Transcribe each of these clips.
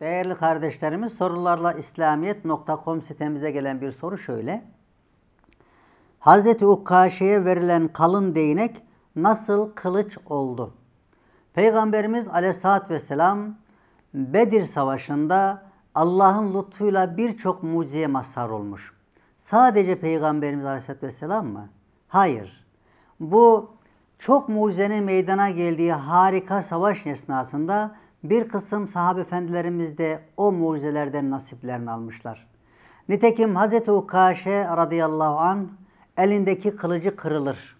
Değerli kardeşlerimiz sorularla İslamiyet.com sitemize gelen bir soru şöyle. Hz. Ukkaşe'ye verilen kalın değnek nasıl kılıç oldu? Peygamberimiz aleyhissalatü vesselam Bedir Savaşı'nda Allah'ın lütfuyla birçok mucizeye mazhar olmuş. Sadece Peygamberimiz aleyhissalatü vesselam mı? Hayır. Bu çok mucizenin meydana geldiği harika savaş esnasında bir kısım sahabe efendilerimiz de o mucizelerden nasiplerini almışlar. Nitekim Hz. Ukaşe radıyallahu an elindeki kılıcı kırılır.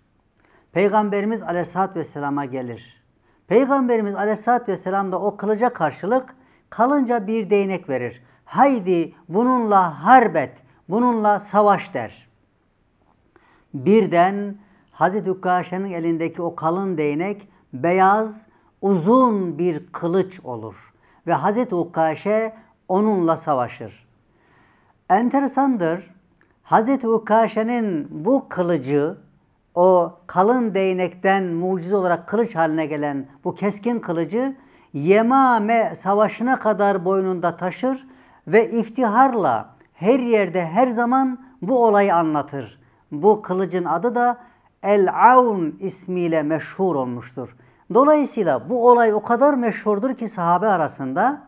Peygamberimiz aleyhissalatü vesselama gelir. Peygamberimiz aleyhissalatü vesselam da o kılıca karşılık kalınca bir değnek verir. Haydi bununla harbet, bununla savaş der. Birden Hazreti Ukkaşe'nin elindeki o kalın değnek beyaz uzun bir kılıç olur ve Hazreti Ukaş'e onunla savaşır. Enteresandır. Hazreti Ukkaşe'nin bu kılıcı o kalın değnekten mucize olarak kılıç haline gelen bu keskin kılıcı Yemame savaşına kadar boynunda taşır ve iftiharla her yerde her zaman bu olayı anlatır. Bu kılıcın adı da El Aun ismiyle meşhur olmuştur. Dolayısıyla bu olay o kadar meşhurdur ki sahabe arasında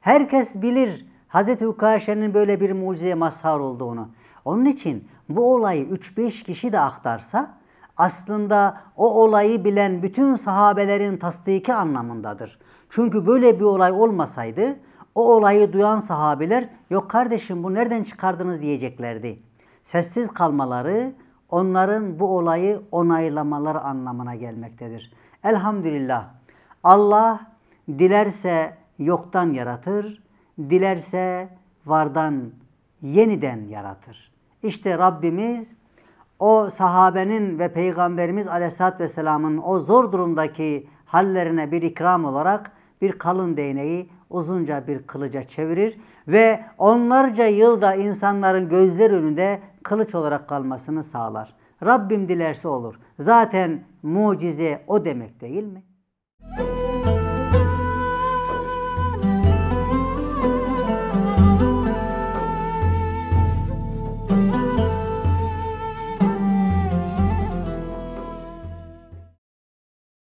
herkes bilir Hz. Ukaşe'nin böyle bir mucizeye mazhar olduğunu. Onun için bu olayı 3-5 kişi de aktarsa aslında o olayı bilen bütün sahabelerin tasdiki anlamındadır. Çünkü böyle bir olay olmasaydı o olayı duyan sahabeler yok kardeşim bu nereden çıkardınız diyeceklerdi. Sessiz kalmaları onların bu olayı onaylamaları anlamına gelmektedir. Elhamdülillah Allah dilerse yoktan yaratır, dilerse vardan yeniden yaratır. İşte Rabbimiz o sahabenin ve Peygamberimiz Aleyhisselatü Vesselam'ın o zor durumdaki hallerine bir ikram olarak bir kalın değneği uzunca bir kılıca çevirir ve onlarca yılda insanların gözler önünde kılıç olarak kalmasını sağlar. Rabbim dilerse olur. Zaten mucize o demek değil mi?